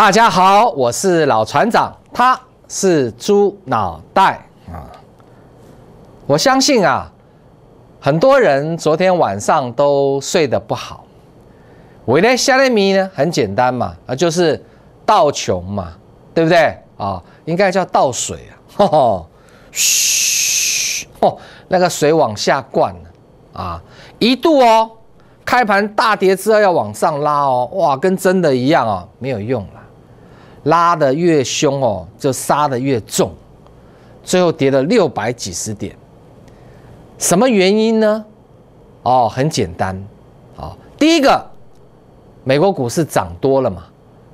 大家好，我是老船长，他是猪脑袋啊。我相信啊，很多人昨天晚上都睡得不好。我来下联谜呢，很简单嘛，啊，就是倒穷嘛，对不对啊？应该叫倒水啊。嘘，哦，那个水往下灌了啊。一度哦，开盘大跌之后要往上拉哦，哇，跟真的一样啊，没有用了。拉的越凶哦，就杀的越重，最后跌了六百几十点。什么原因呢？哦，很简单，哦，第一个，美国股市涨多了嘛，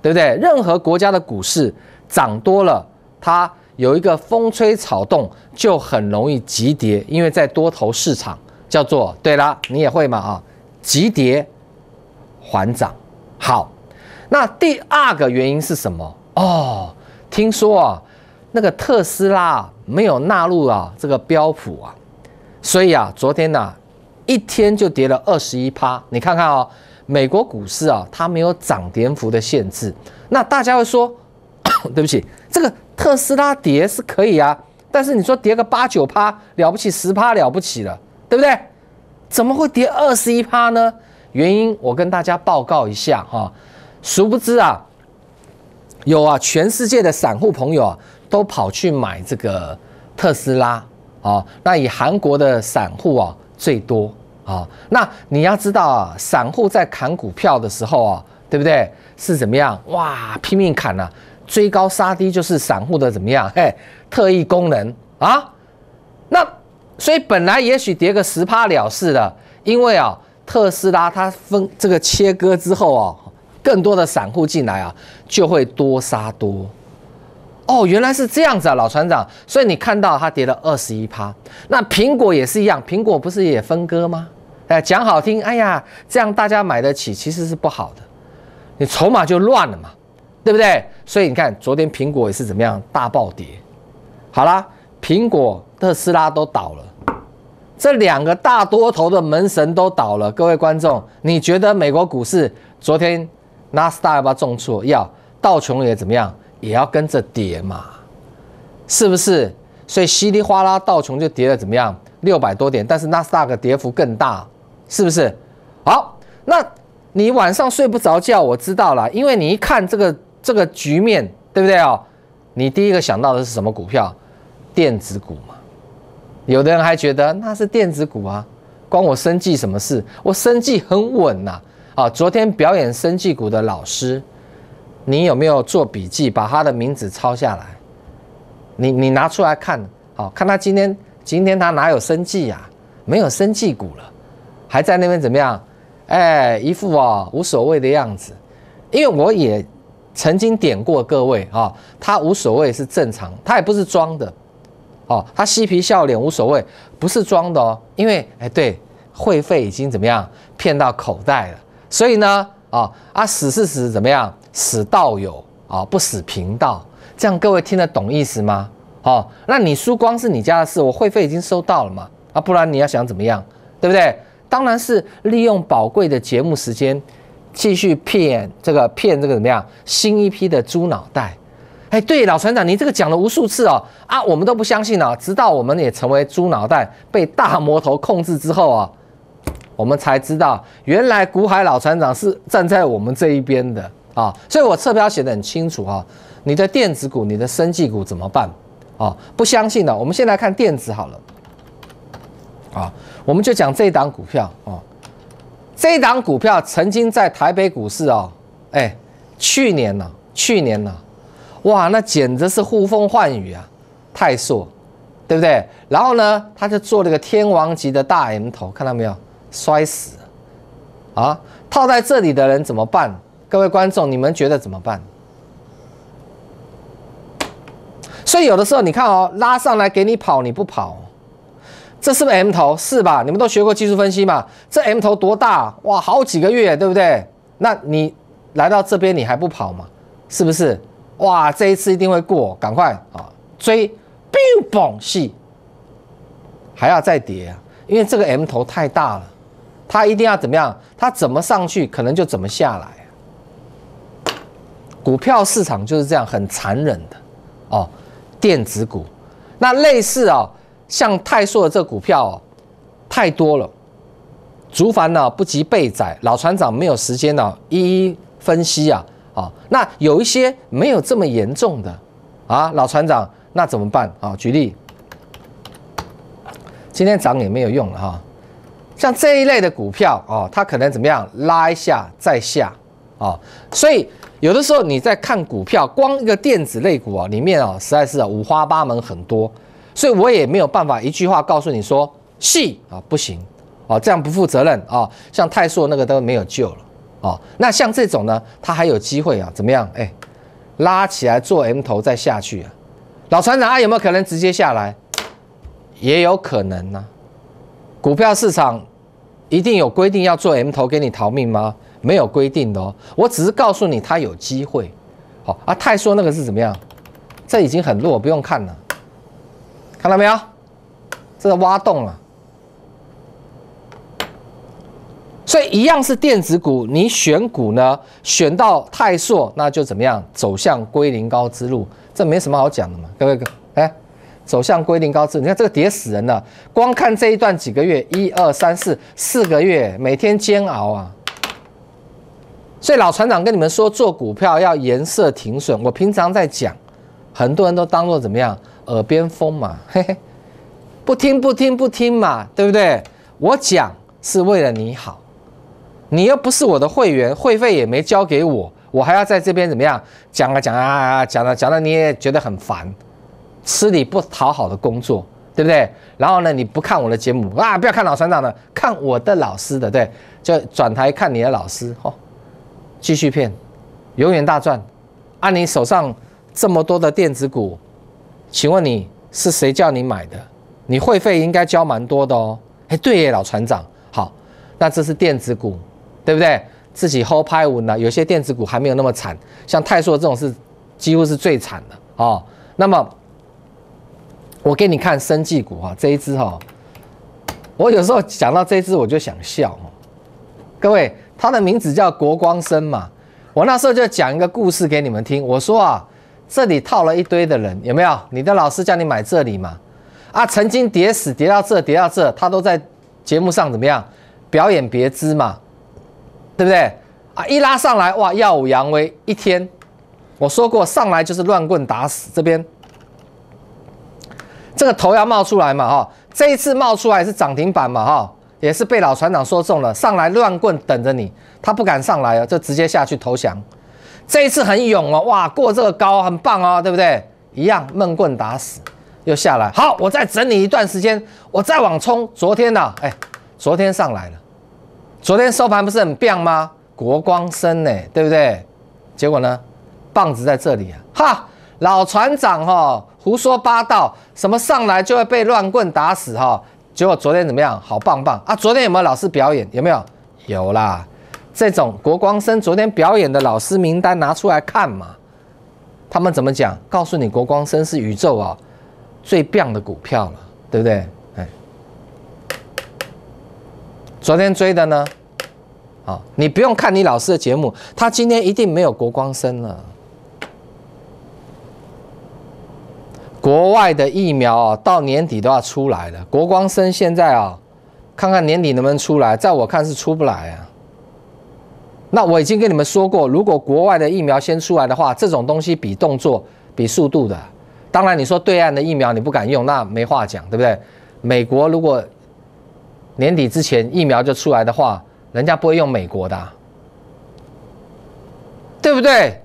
对不对？任何国家的股市涨多了，它有一个风吹草动就很容易急跌，因为在多头市场叫做对啦，你也会嘛啊，急跌，缓涨，好。那第二个原因是什么哦？听说啊，那个特斯拉没有纳入啊这个标普啊，所以啊，昨天呐一天就跌了二十一趴。你看看哦，美国股市啊，它没有涨跌幅的限制。那大家会说，对不起，这个特斯拉跌是可以啊，但是你说跌个八九趴了不起，十趴了不起了，对不对？怎么会跌二十一趴呢？原因我跟大家报告一下哈。殊不知啊，有啊，全世界的散户朋友啊，都跑去买这个特斯拉啊。那以韩国的散户啊最多啊。那你要知道啊，散户在砍股票的时候啊，对不对？是怎么样？哇，拼命砍呐，追高杀低，就是散户的怎么样？嘿，特异功能啊。那所以本来也许跌个十趴了事的，因为啊，特斯拉它分这个切割之后啊。更多的散户进来啊，就会多杀多哦，原来是这样子啊，老船长。所以你看到它跌了二十一趴，那苹果也是一样，苹果不是也分割吗？哎，讲好听，哎呀，这样大家买得起，其实是不好的，你筹码就乱了嘛，对不对？所以你看，昨天苹果也是怎么样大暴跌。好啦，苹果、特斯拉都倒了，这两个大多头的门神都倒了。各位观众，你觉得美国股市昨天？纳斯达克要不要重挫？要道琼也怎么样，也要跟着跌嘛，是不是？所以稀里哗啦道琼就跌了怎么样，六百多点，但是纳斯达克跌幅更大，是不是？好，那你晚上睡不着觉，我知道了，因为你一看这个这个局面，对不对哦？你第一个想到的是什么股票？电子股嘛。有的人还觉得那是电子股啊，关我生计什么事？我生计很稳呐。啊，昨天表演生计股的老师，你有没有做笔记，把他的名字抄下来？你你拿出来看，好看他今天今天他哪有生计呀？没有生计股了，还在那边怎么样？哎，一副哦无所谓的样子。因为我也曾经点过各位啊，他无所谓是正常，他也不是装的哦，他嬉皮笑脸无所谓，不是装的哦。因为哎对，会费已经怎么样骗到口袋了。所以呢，啊啊死是死，怎么样？死道友啊，不死贫道。这样各位听得懂意思吗？哦，那你输光是你家的事，我会费已经收到了嘛？啊，不然你要想怎么样，对不对？当然是利用宝贵的节目时间，继续骗这个骗这个怎么样？新一批的猪脑袋。哎，对，老船长，你这个讲了无数次哦，啊，我们都不相信啊，直到我们也成为猪脑袋，被大魔头控制之后啊。我们才知道，原来古海老船长是站在我们这一边的啊！所以我侧标写得很清楚啊。你的电子股，你的生计股怎么办啊？不相信的，我们先来看电子好了。啊，我们就讲这一档股票啊。这一档股票曾经在台北股市啊，哎，去年呢，去年呢，哇，那简直是呼风唤雨啊！泰硕，对不对？然后呢，他就做了个天王级的大 M 头，看到没有？摔死啊！套在这里的人怎么办？各位观众，你们觉得怎么办？所以有的时候你看哦，拉上来给你跑，你不跑，这是不是 M 头？是吧？你们都学过技术分析嘛？这 M 头多大哇？好几个月，对不对？那你来到这边，你还不跑嘛？是不是？哇！这一次一定会过，赶快啊，追！Biu 撅系，还要再跌啊，因为这个 M 头太大了。它一定要怎么样？它怎么上去，可能就怎么下来。股票市场就是这样，很残忍的哦。电子股，那类似啊，像泰硕的这股票太多了，竹凡呢不及备载，老船长没有时间呢一一分析啊哦，那有一些没有这么严重的啊，老船长那怎么办啊？举例，今天涨也没有用了哈。像这一类的股票哦，它可能怎么样拉一下再下哦，所以有的时候你在看股票，光一个电子类股啊，里面啊实在是五花八门很多，所以我也没有办法一句话告诉你说细啊不行啊，这样不负责任啊。像泰硕那个都没有救了哦，那像这种呢，它还有机会啊？怎么样？哎，拉起来做 M 头再下去啊？老船长啊，有没有可能直接下来？也有可能呢。股票市场一定有规定要做 M 头给你逃命吗？没有规定的，哦，我只是告诉你它有机会。好啊，泰硕那个是怎么样？这已经很弱，不用看了，看到没有？这个挖洞了。所以一样是电子股，你选股呢，选到泰硕，那就怎么样走向归零高之路？这没什么好讲的嘛，各位位。走向规定高值，你看这个跌死人了，光看这一段几个月，一二三四四个月，每天煎熬啊！所以老船长跟你们说，做股票要颜色停损。我平常在讲，很多人都当做怎么样，耳边风嘛，嘿嘿，不听不听不听嘛，对不对？我讲是为了你好，你又不是我的会员，会费也没交给我，我还要在这边怎么样讲啊讲啊讲啊讲的，你也觉得很烦。吃力不讨好的工作，对不对？然后呢，你不看我的节目啊，不要看老船长的，看我的老师的，对，就转台看你的老师哦，继续骗，永远大赚。按你手上这么多的电子股，请问你是谁叫你买的？你会费应该交蛮多的哦。哎，对耶，老船长，好，那这是电子股，对不对？自己 hold 拍稳了，有些电子股还没有那么惨，像泰硕这种是几乎是最惨的哦。那么。我给你看生技股哈，这一支哈，我有时候讲到这支我就想笑。各位，它的名字叫国光生嘛。我那时候就讲一个故事给你们听，我说啊，这里套了一堆的人，有没有？你的老师叫你买这里嘛？啊，曾经跌死跌到这，跌到这，他都在节目上怎么样表演别枝嘛，对不对？啊，一拉上来哇，耀武扬威一天。我说过，上来就是乱棍打死这边。这个头要冒出来嘛哈，这一次冒出来是涨停板嘛哈，也是被老船长说中了，上来乱棍等着你，他不敢上来了，就直接下去投降。这一次很勇哦，哇，过这个高很棒哦，对不对？一样闷棍打死，又下来。好，我再整理一段时间，我再往冲。昨天呢，哎，昨天上来了，昨天收盘不是很棒吗？国光升呢，对不对？结果呢，棒子在这里啊，哈，老船长哈。胡说八道，什么上来就会被乱棍打死哈？结果昨天怎么样？好棒棒啊！昨天有没有老师表演？有没有？有啦！这种国光生昨天表演的老师名单拿出来看嘛？他们怎么讲？告诉你，国光生是宇宙啊最棒的股票了，对不对？昨天追的呢？好，你不用看你老师的节目，他今天一定没有国光生了。国外的疫苗啊，到年底都要出来了。国光生现在啊，看看年底能不能出来，在我看是出不来啊。那我已经跟你们说过，如果国外的疫苗先出来的话，这种东西比动作比速度的。当然，你说对岸的疫苗你不敢用，那没话讲，对不对？美国如果年底之前疫苗就出来的话，人家不会用美国的，对不对？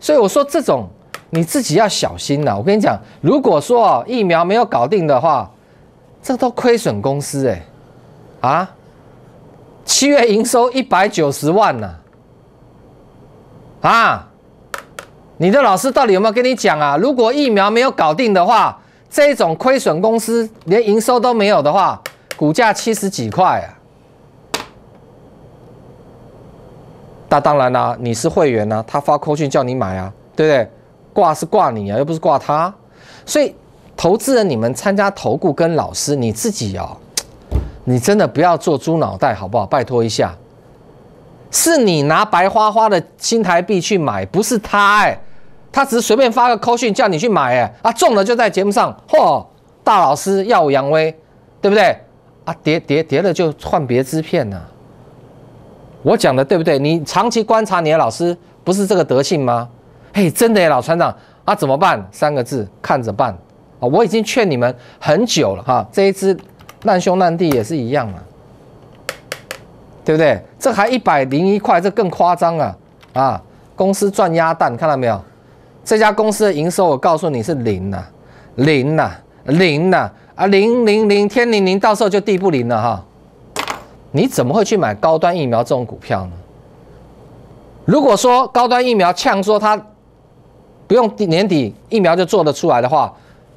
所以我说这种。你自己要小心呐！我跟你讲，如果说疫苗没有搞定的话，这都亏损公司哎啊！七月营收一百九十万呢啊！你的老师到底有没有跟你讲啊？如果疫苗没有搞定的话，这种亏损公司连营收都没有的话，股价七十几块啊！那当然啦，你是会员呐，他发扣讯叫你买啊，对不对？挂是挂你啊，又不是挂他，所以投资人你们参加投顾跟老师，你自己哦，你真的不要做猪脑袋好不好？拜托一下，是你拿白花花的新台币去买，不是他哎，他只是随便发个口 u 叫你去买哎，啊中了就在节目上嚯大老师耀武扬威，对不对？啊叠叠叠了就换别支片呐，我讲的对不对？你长期观察你的老师，不是这个德性吗？哎，真的耶，老船长啊，怎么办？三个字，看着办。啊，我已经劝你们很久了哈，这一只难兄难弟也是一样嘛，对不对？这还一百零一块，这更夸张啊！啊，公司赚鸭蛋，看到没有？这家公司的营收，我告诉你是零呐，零呐，零呐啊，零零零，天零零，到时候就地不灵了哈。你怎么会去买高端疫苗这种股票呢？如果说高端疫苗呛说它不用年底疫苗就做得出来的话，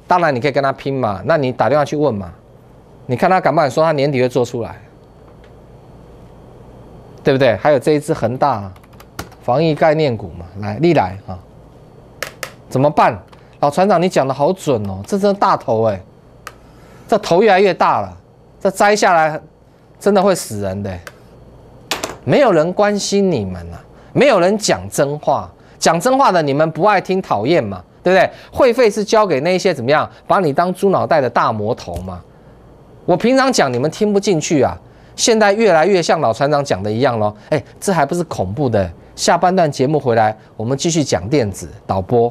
当然你可以跟他拼嘛。那你打电话去问嘛，你看他敢不敢说他年底会做出来，对不对？还有这一支恒大防疫概念股嘛，来，历来啊，怎么办？老船长，你讲的好准哦，这真大头哎，这头越来越大了，这摘下来真的会死人的。没有人关心你们啊，没有人讲真话。讲真话的你们不爱听讨厌嘛，对不对？会费是交给那些怎么样把你当猪脑袋的大魔头嘛？我平常讲你们听不进去啊，现在越来越像老船长讲的一样喽。哎，这还不是恐怖的，下半段节目回来我们继续讲电子导播。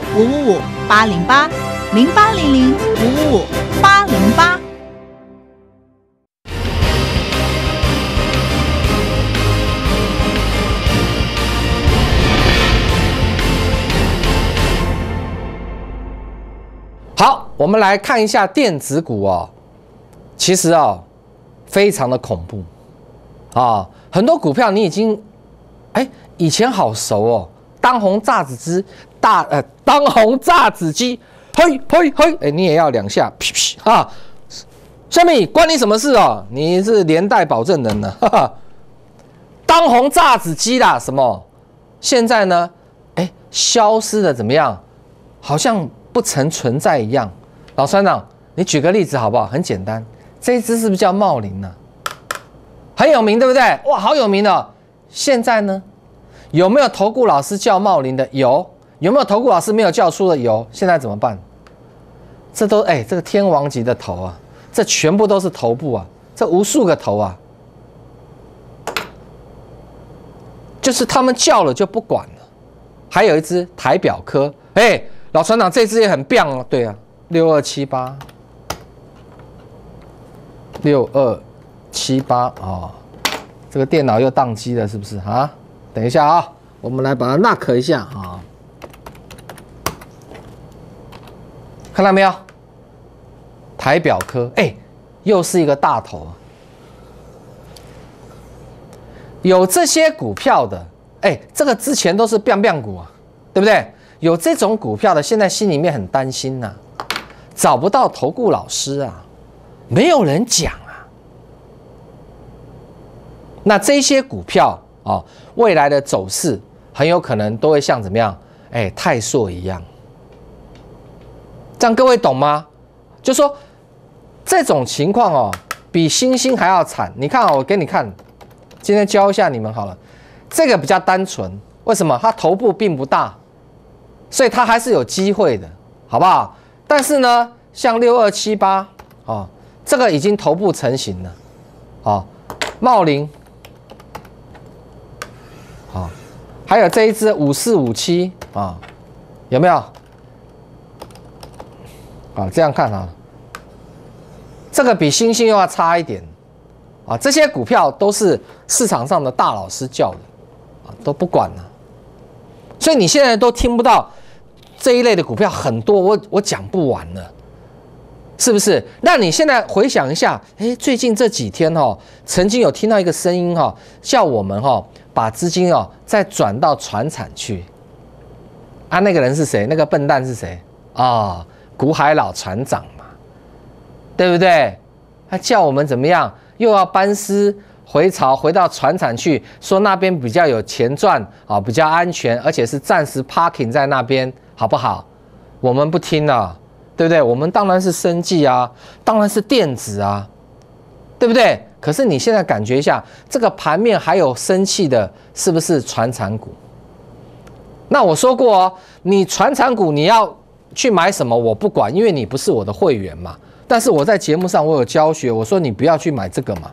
五五五八零八零八零零五五五八零八。好，我们来看一下电子股哦，其实啊，非常的恐怖啊，很多股票你已经，哎，以前好熟哦，当红炸子鸡。大呃，当红炸子鸡，嘿嘿嘿，哎，你也要两下，屁屁啊，下米关你什么事哦？你是连带保证人呢，哈哈，当红炸子鸡啦，什么？现在呢？哎，消失的怎么样？好像不曾存在一样。老三长，你举个例子好不好？很简单，这一只是不是叫茂林呢？很有名，对不对？哇，好有名哦。现在呢，有没有投顾老师叫茂林的？有。有没有头骨老师没有叫出的油？现在怎么办？这都哎，这个天王级的头啊，这全部都是头部啊，这无数个头啊，就是他们叫了就不管了。还有一只台表科，哎，老船长这只也很棒哦。对啊，六二七八，六二七八啊，这个电脑又宕机了，是不是啊？等一下啊，我们来把它 lock 一下啊。看到没有？台表科，哎，又是一个大头啊！有这些股票的，哎，这个之前都是变变股啊，对不对？有这种股票的，现在心里面很担心呐，找不到投顾老师啊，没有人讲啊。那这些股票啊，未来的走势很有可能都会像怎么样？哎，泰硕一样。这样各位懂吗？就说这种情况哦，比星星还要惨。你看，我给你看，今天教一下你们好了。这个比较单纯，为什么？它头部并不大，所以它还是有机会的，好不好？但是呢，像六二七八啊，这个已经头部成型了啊，茂林啊，还有这一只五四五七啊，有没有？啊，这样看啊，这个比星星又要差一点，啊，这些股票都是市场上的大老师叫的，啊，都不管了，所以你现在都听不到这一类的股票很多，我我讲不完了，是不是？那你现在回想一下，哎，最近这几天哈，曾经有听到一个声音哈，叫我们哈把资金哦再转到船产去，啊，那个人是谁？那个笨蛋是谁？啊？古海老船长嘛，对不对？他叫我们怎么样？又要班师回朝，回到船厂去，说那边比较有钱赚啊，比较安全，而且是暂时 parking 在那边，好不好？我们不听了，对不对？我们当然是生计啊，当然是电子啊，对不对？可是你现在感觉一下，这个盘面还有生气的，是不是船厂股？那我说过哦，你船厂股你要。去买什么我不管，因为你不是我的会员嘛。但是我在节目上我有教学，我说你不要去买这个嘛，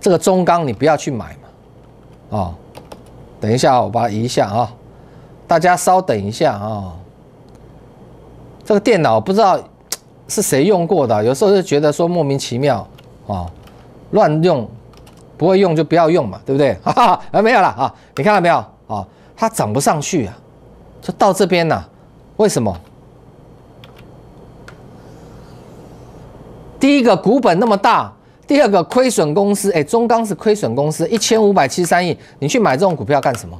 这个中钢你不要去买嘛。哦，等一下，我把它移一下啊。大家稍等一下啊。这个电脑不知道是谁用过的，有时候就觉得说莫名其妙啊，乱用，不会用就不要用嘛，对不对？啊，没有了啊。你看到没有？哦，它涨不上去啊，就到这边呢。为什么？第一个股本那么大，第二个亏损公司，哎，中钢是亏损公司，一千五百七十三亿，你去买这种股票干什么？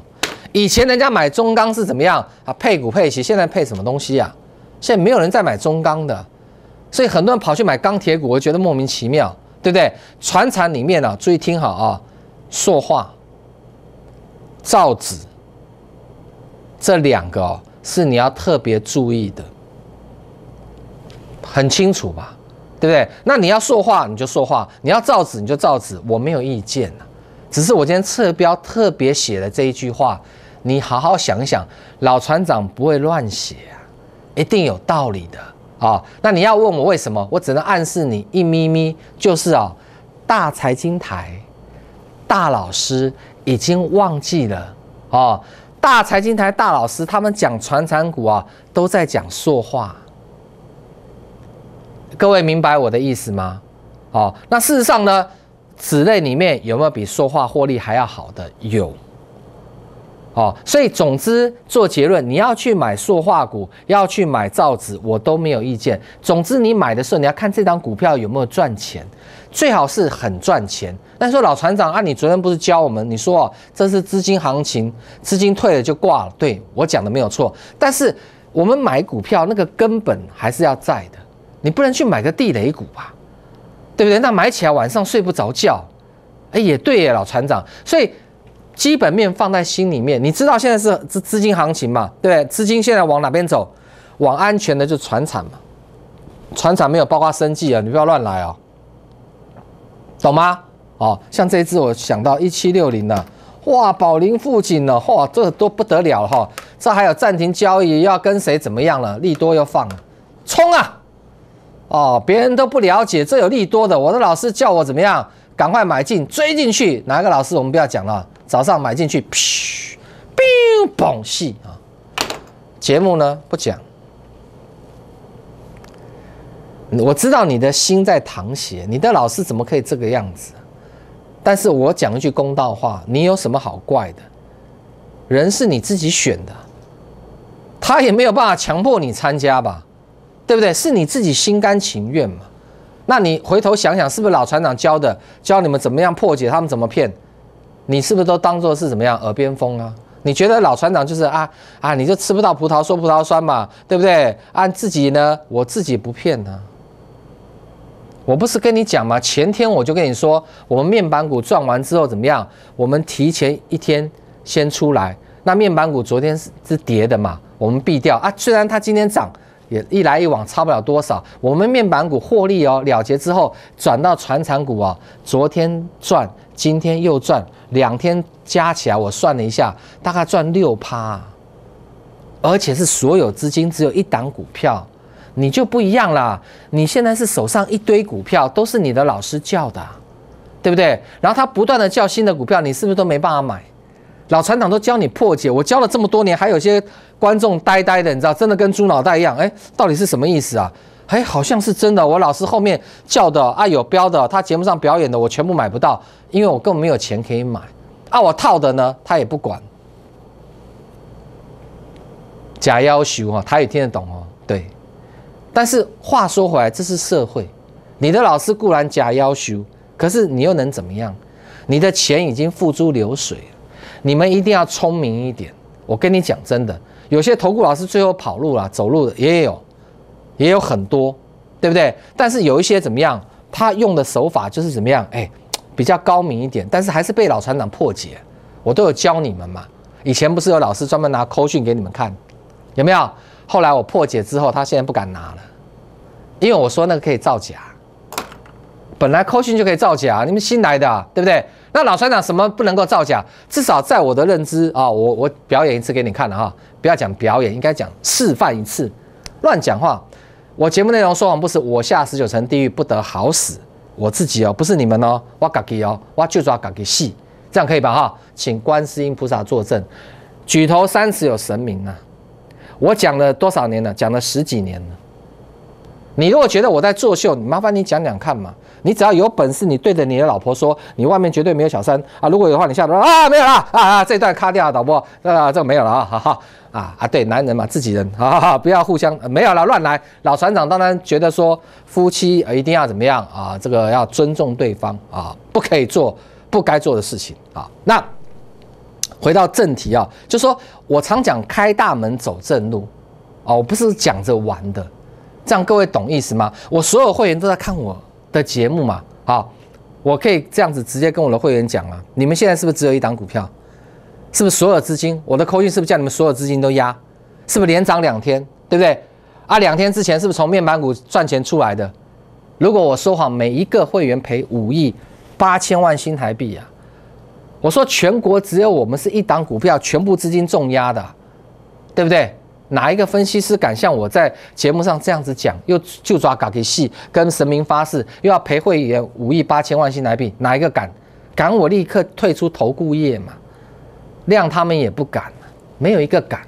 以前人家买中钢是怎么样啊？配股配息，现在配什么东西啊？现在没有人再买中钢的，所以很多人跑去买钢铁股，我觉得莫名其妙，对不对？船厂里面呢，注意听好啊，塑化、造纸，这两个哦。是你要特别注意的，很清楚吧？对不对？那你要说话你就说话，你要造纸你就造纸，我没有意见呐。只是我今天侧标特别写的这一句话，你好好想一想，老船长不会乱写啊，一定有道理的啊。那你要问我为什么，我只能暗示你一咪咪，就是啊，大财经台大老师已经忘记了啊。大财经台大老师，他们讲传产股啊，都在讲说话。各位明白我的意思吗？哦，那事实上呢，子类里面有没有比说话获利还要好的？有。哦，所以总之做结论，你要去买塑化股，要去买造纸，我都没有意见。总之，你买的时候你要看这张股票有没有赚钱，最好是很赚钱。但说老船长啊，你昨天不是教我们，你说哦，这是资金行情，资金退了就挂了。对我讲的没有错，但是我们买股票那个根本还是要在的，你不能去买个地雷股吧，对不对？那买起来晚上睡不着觉。哎，也对耶，老船长，所以。基本面放在心里面，你知道现在是资资金行情嘛？对，资金现在往哪边走？往安全的就船产嘛，船产没有包括生计啊，你不要乱来哦，懂吗？哦，像这一支我想到一七六零了，哇，宝林附近了，哇，这都不得了哈，这还有暂停交易，要跟谁怎么样了？利多要放，了，冲啊！哦，别人都不了解，这有利多的，我的老师叫我怎么样？赶快买进，追进去，哪个老师我们不要讲了。早上买进去，噗，冰崩戏啊！节目呢不讲，我知道你的心在淌血，你的老师怎么可以这个样子？但是我讲一句公道话，你有什么好怪的？人是你自己选的，他也没有办法强迫你参加吧，对不对？是你自己心甘情愿嘛？那你回头想想，是不是老船长教的？教你们怎么样破解他们怎么骗？你是不是都当做是怎么样耳边风啊？你觉得老船长就是啊啊，你就吃不到葡萄说葡萄酸嘛，对不对？按自己呢，我自己不骗他。我不是跟你讲吗？前天我就跟你说，我们面板股赚完之后怎么样？我们提前一天先出来。那面板股昨天是是跌的嘛，我们避掉啊。虽然它今天涨。也一来一往差不了多少。我们面板股获利哦，了结之后转到船厂股啊，昨天赚，今天又赚，两天加起来我算了一下，大概赚六趴，而且是所有资金只有一档股票，你就不一样啦。你现在是手上一堆股票，都是你的老师叫的，对不对？然后他不断的叫新的股票，你是不是都没办法买？老船长都教你破解，我教了这么多年，还有些。观众呆呆的，你知道，真的跟猪脑袋一样。哎，到底是什么意思啊？哎，好像是真的。我老师后面叫的啊，有标的，他节目上表演的，我全部买不到，因为我根本没有钱可以买啊。我套的呢，他也不管。假要求啊，他也听得懂哦。对。但是话说回来，这是社会，你的老师固然假要求，可是你又能怎么样？你的钱已经付诸流水，你们一定要聪明一点。我跟你讲真的。有些投顾老师最后跑路了，走路的也有，也有很多，对不对？但是有一些怎么样，他用的手法就是怎么样，哎，比较高明一点，但是还是被老船长破解。我都有教你们嘛，以前不是有老师专门拿扣讯给你们看，有没有？后来我破解之后，他现在不敢拿了，因为我说那个可以造假。本来科学就可以造假，你们新来的，对不对？那老船长什么不能够造假？至少在我的认知啊，我我表演一次给你看了哈，不要讲表演，应该讲示范一次。乱讲话，我节目内容说谎不是我下十九层地狱不得好死。我自己哦，不是你们哦，我自己哦，我就抓自己戏，这样可以吧哈？请观世音菩萨作证，举头三尺有神明啊！我讲了多少年了？讲了十几年了。你如果觉得我在作秀，麻烦你讲讲看嘛。你只要有本事，你对着你的老婆说，你外面绝对没有小三啊。如果有的话，你下来说啊没有啦，啊啊，这段卡掉了，导播啊，这没有了啊，哈哈啊啊，对，男人嘛，自己人，哈哈，不要互相没有了，乱来。老船长当然觉得说，夫妻一定要怎么样啊？这个要尊重对方啊，不可以做不该做的事情啊。那回到正题啊，就说我常讲，开大门走正路啊，我不是讲着玩的。这样各位懂意思吗？我所有会员都在看我的节目嘛，好，我可以这样子直接跟我的会员讲啊，你们现在是不是只有一档股票？是不是所有资金？我的口径是不是叫你们所有资金都压？是不是连涨两天？对不对？啊，两天之前是不是从面板股赚钱出来的？如果我说谎，每一个会员赔五亿八千万新台币啊！我说全国只有我们是一档股票，全部资金重压的，对不对？哪一个分析师敢像我在节目上这样子讲，又就抓搞给细，跟神明发誓，又要赔会员五亿八千万新台币？哪一个敢？敢我立刻退出投顾业嘛？谅他们也不敢，没有一个敢。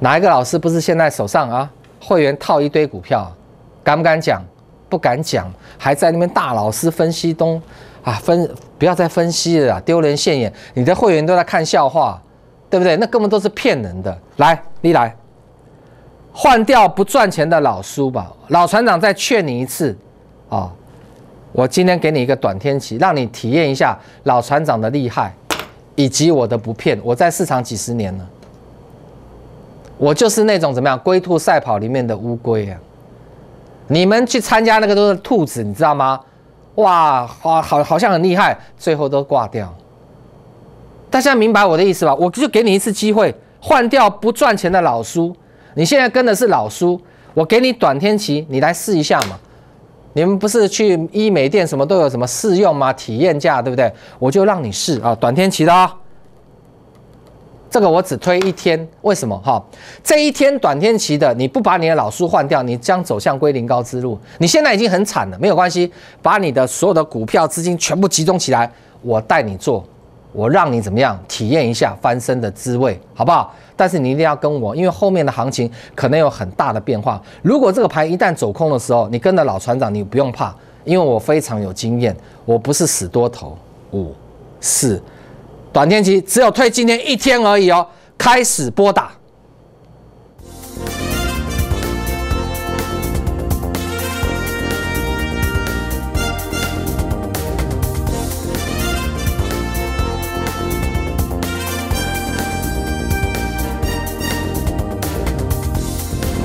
哪一个老师不是现在手上啊会员套一堆股票，敢不敢讲？不敢讲，还在那边大老师分析东啊分，不要再分析了，丢人现眼，你的会员都在看笑话。对不对？那根本都是骗人的。来，你来换掉不赚钱的老书吧。老船长再劝你一次啊！我今天给你一个短天期，让你体验一下老船长的厉害以及我的不骗。我在市场几十年了，我就是那种怎么样？龟兔赛跑里面的乌龟啊！你们去参加那个都是兔子，你知道吗？哇，好，好，好像很厉害，最后都挂掉。大家明白我的意思吧？我就给你一次机会，换掉不赚钱的老书。你现在跟的是老书，我给你短天期，你来试一下嘛。你们不是去医美店什么都有什么试用吗？体验价对不对？我就让你试啊，短天期的啊。这个我只推一天，为什么哈？这一天短天期的，你不把你的老书换掉，你将走向归零高之路。你现在已经很惨了，没有关系，把你的所有的股票资金全部集中起来，我带你做。我让你怎么样体验一下翻身的滋味，好不好？但是你一定要跟我，因为后面的行情可能有很大的变化。如果这个牌一旦走空的时候，你跟着老船长，你不用怕，因为我非常有经验，我不是死多头。五四，短天期只有退今天一天而已哦，开始拨打。